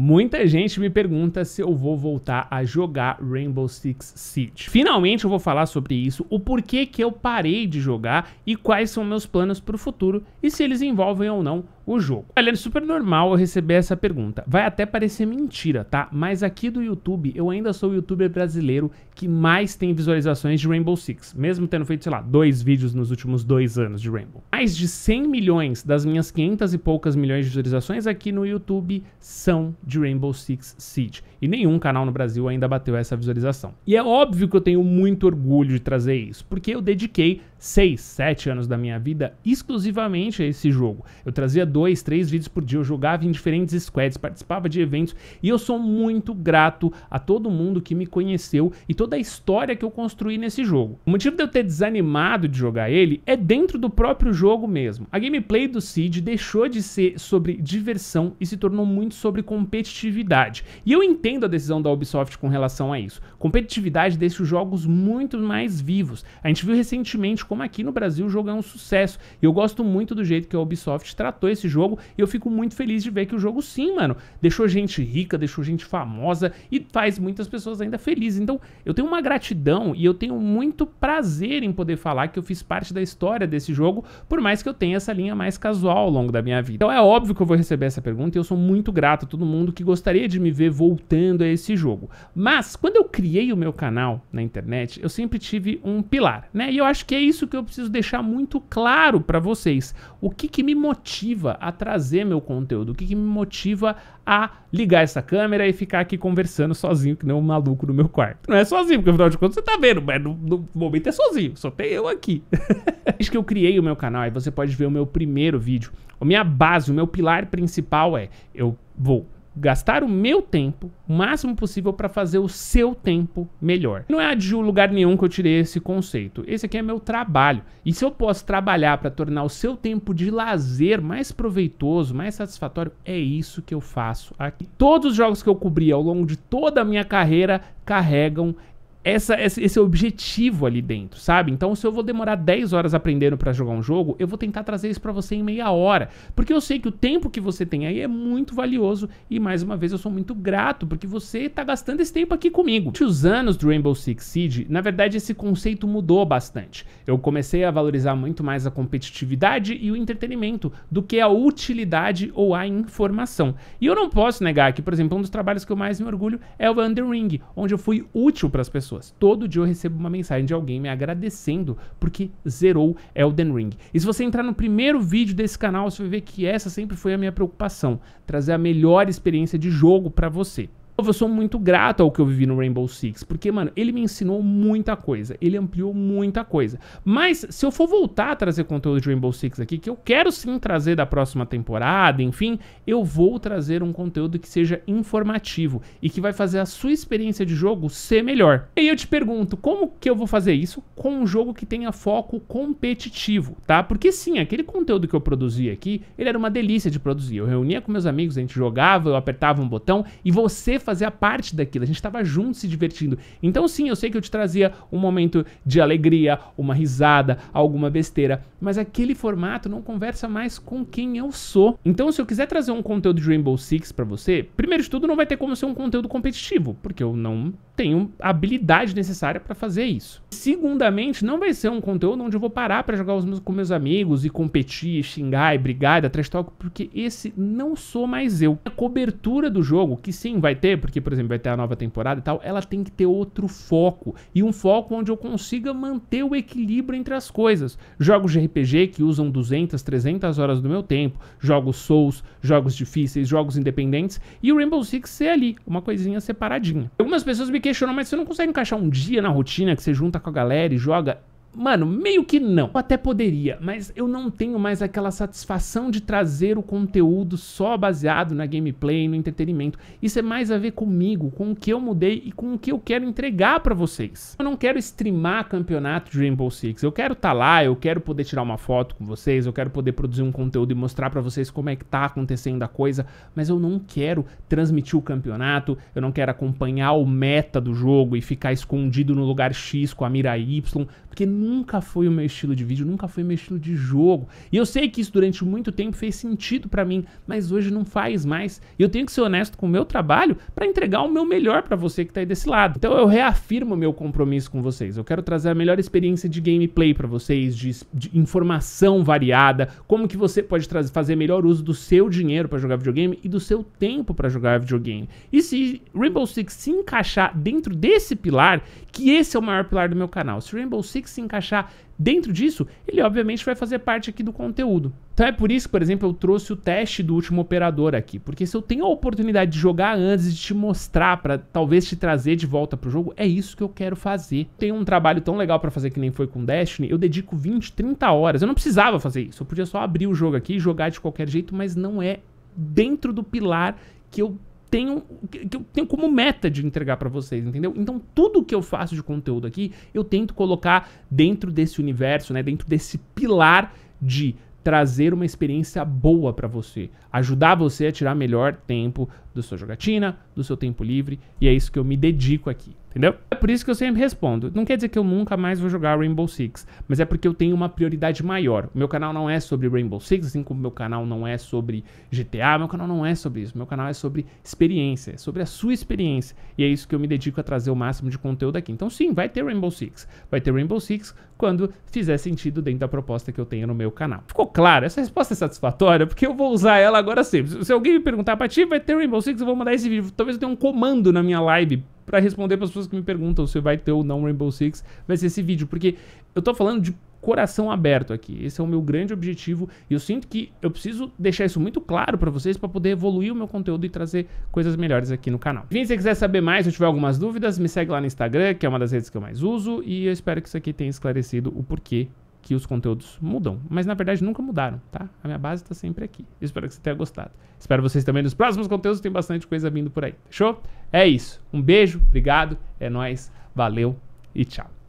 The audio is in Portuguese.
Muita gente me pergunta se eu vou voltar a jogar Rainbow Six Siege. Finalmente eu vou falar sobre isso, o porquê que eu parei de jogar e quais são meus planos para o futuro e se eles envolvem ou não o jogo. Galera, é super normal eu receber essa pergunta. Vai até parecer mentira, tá? Mas aqui do YouTube, eu ainda sou o youtuber brasileiro que mais tem visualizações de Rainbow Six. Mesmo tendo feito, sei lá, dois vídeos nos últimos dois anos de Rainbow. Mais de 100 milhões das minhas 500 e poucas milhões de visualizações aqui no YouTube são de Rainbow Six Siege. E nenhum canal no Brasil ainda bateu essa visualização. E é óbvio que eu tenho muito orgulho de trazer isso, porque eu dediquei 6, 7 anos da minha vida exclusivamente a esse jogo. Eu trazia dois, três vídeos por dia, eu jogava em diferentes squads, participava de eventos e eu sou muito grato a todo mundo que me conheceu e toda a história que eu construí nesse jogo. O motivo de eu ter desanimado de jogar ele é dentro do próprio jogo mesmo. A gameplay do Siege deixou de ser sobre diversão e se tornou muito sobre competitividade. E eu entendo a decisão da Ubisoft com relação a isso. Competitividade deixa os jogos muito mais vivos. A gente viu recentemente como aqui no Brasil o jogo é um sucesso. E eu gosto muito do jeito que a Ubisoft tratou esse jogo e eu fico muito feliz de ver que o jogo sim, mano, deixou gente rica, deixou gente famosa e faz muitas pessoas ainda felizes. Então, eu tenho uma gratidão e eu tenho muito prazer em poder falar que eu fiz parte da história desse jogo, por mais que eu tenha essa linha mais casual ao longo da minha vida. Então, é óbvio que eu vou receber essa pergunta e eu sou muito grato a todo mundo que gostaria de me ver voltando a esse jogo. Mas, quando eu criei o meu canal na internet, eu sempre tive um pilar, né? E eu acho que é isso isso que eu preciso deixar muito claro para vocês. O que, que me motiva a trazer meu conteúdo? O que, que me motiva a ligar essa câmera e ficar aqui conversando sozinho, que nem um maluco no meu quarto? Não é sozinho, porque afinal de contas você tá vendo, mas no, no momento é sozinho, só tem eu aqui. Desde que eu criei o meu canal, aí você pode ver o meu primeiro vídeo. A minha base, o meu pilar principal é eu vou gastar o meu tempo o máximo possível para fazer o seu tempo melhor. Não é de lugar nenhum que eu tirei esse conceito. Esse aqui é meu trabalho. E se eu posso trabalhar para tornar o seu tempo de lazer mais proveitoso, mais satisfatório, é isso que eu faço aqui. Todos os jogos que eu cobri ao longo de toda a minha carreira carregam essa, esse objetivo ali dentro, sabe? Então, se eu vou demorar 10 horas aprendendo para jogar um jogo, eu vou tentar trazer isso para você em meia hora, porque eu sei que o tempo que você tem aí é muito valioso e mais uma vez eu sou muito grato porque você tá gastando esse tempo aqui comigo. Os anos do Rainbow Six Siege, na verdade, esse conceito mudou bastante. Eu comecei a valorizar muito mais a competitividade e o entretenimento do que a utilidade ou a informação. E eu não posso negar que, por exemplo, um dos trabalhos que eu mais me orgulho é o Under Ring, onde eu fui útil para as pessoas pessoas. Todo dia eu recebo uma mensagem de alguém me agradecendo porque zerou Elden Ring. E se você entrar no primeiro vídeo desse canal, você vai ver que essa sempre foi a minha preocupação, trazer a melhor experiência de jogo para você. Eu sou muito grato ao que eu vivi no Rainbow Six, porque, mano, ele me ensinou muita coisa, ele ampliou muita coisa. Mas se eu for voltar a trazer conteúdo de Rainbow Six aqui, que eu quero sim trazer da próxima temporada, enfim, eu vou trazer um conteúdo que seja informativo e que vai fazer a sua experiência de jogo ser melhor. E aí eu te pergunto, como que eu vou fazer isso com um jogo que tenha foco competitivo, tá? Porque sim, aquele conteúdo que eu produzi aqui, ele era uma delícia de produzir. Eu reunia com meus amigos, a gente jogava, eu apertava um botão e você fazia parte daquilo, a gente estava junto se divertindo. Então, sim, eu sei que eu te trazia um momento de alegria, uma risada, alguma besteira, mas aquele formato não conversa mais com quem eu sou. Então, se eu quiser trazer um conteúdo de Rainbow Six para você, primeiro de tudo, não vai ter como ser um conteúdo competitivo, porque eu não tenho a habilidade necessária para fazer isso. Segundamente, não vai ser um conteúdo onde eu vou parar para jogar meus, com meus amigos e competir, xingar e brigar, dar trash talk, porque esse não sou mais eu. A cobertura do jogo, que sim, vai ter porque, por exemplo, vai ter a nova temporada e tal, ela tem que ter outro foco. E um foco onde eu consiga manter o equilíbrio entre as coisas. Jogos de RPG que usam 200, 300 horas do meu tempo, jogos Souls, jogos difíceis, jogos independentes, e o Rainbow Six ser ali, uma coisinha separadinha. Algumas pessoas me questionam, mas você não consegue encaixar um dia na rotina que você junta com a galera e joga? Mano, meio que não. Eu até poderia, mas eu não tenho mais aquela satisfação de trazer o conteúdo só baseado na gameplay e no entretenimento. Isso é mais a ver comigo, com o que eu mudei e com o que eu quero entregar para vocês. Eu não quero streamar campeonato de Rainbow Six. Eu quero estar tá lá, eu quero poder tirar uma foto com vocês, eu quero poder produzir um conteúdo e mostrar para vocês como é que tá acontecendo a coisa, mas eu não quero transmitir o campeonato, eu não quero acompanhar o meta do jogo e ficar escondido no lugar X com a mira Y porque nunca foi o meu estilo de vídeo, nunca foi o meu estilo de jogo. E eu sei que isso durante muito tempo fez sentido para mim, mas hoje não faz mais. E eu tenho que ser honesto com o meu trabalho para entregar o meu melhor para você que tá aí desse lado. Então eu reafirmo meu compromisso com vocês. Eu quero trazer a melhor experiência de gameplay para vocês, de, de, informação variada, como que você pode trazer, fazer melhor uso do seu dinheiro para jogar videogame e do seu tempo para jogar videogame. E se Rainbow Six se encaixar dentro desse pilar, que esse é o maior pilar do meu canal. Se Rainbow Six que se encaixar dentro disso, ele obviamente vai fazer parte aqui do conteúdo. Então é por isso que, por exemplo, eu trouxe o teste do último operador aqui, porque se eu tenho a oportunidade de jogar antes de te mostrar para talvez te trazer de volta pro jogo, é isso que eu quero fazer. Tem um trabalho tão legal para fazer que nem foi com Destiny, eu dedico 20, 30 horas. Eu não precisava fazer isso, eu podia só abrir o jogo aqui e jogar de qualquer jeito, mas não é dentro do pilar que eu tenho, que eu tenho como meta de entregar para vocês, entendeu? Então, tudo que eu faço de conteúdo aqui, eu tento colocar dentro desse universo, né, dentro desse pilar de trazer uma experiência boa para você, ajudar você a tirar melhor tempo da sua jogatina, do seu tempo livre, e é isso que eu me dedico aqui. Entendeu? É por isso que eu sempre respondo. Não quer dizer que eu nunca mais vou jogar Rainbow Six, mas é porque eu tenho uma prioridade maior. O meu canal não é sobre Rainbow Six, assim como meu canal não é sobre GTA, meu canal não é sobre isso. Meu canal é sobre experiência, é sobre a sua experiência. E é isso que eu me dedico a trazer o máximo de conteúdo aqui. Então, sim, vai ter Rainbow Six. Vai ter Rainbow Six quando fizer sentido dentro da proposta que eu tenho no meu canal. Ficou claro? Essa resposta é satisfatória, porque eu vou usar ela agora sempre. Se alguém me perguntar, ti vai ter Rainbow Six, eu vou mandar esse vídeo. Talvez eu tenha um comando na minha live para responder para as pessoas que me perguntam se vai ter ou não Rainbow Six, vai ser esse vídeo, porque eu tô falando de coração aberto aqui. Esse é o meu grande objetivo e eu sinto que eu preciso deixar isso muito claro para vocês para poder evoluir o meu conteúdo e trazer coisas melhores aqui no canal. Enfim, se você quiser saber mais ou tiver algumas dúvidas, me segue lá no Instagram, que é uma das redes que eu mais uso, e eu espero que isso aqui tenha esclarecido o porquê que os conteúdos mudam, mas na verdade nunca mudaram, tá? A minha base está sempre aqui. espero que você tenha gostado. Espero vocês também nos próximos conteúdos, tem bastante coisa vindo por aí. Fechou? É isso. Um beijo, obrigado, é nós, valeu e tchau.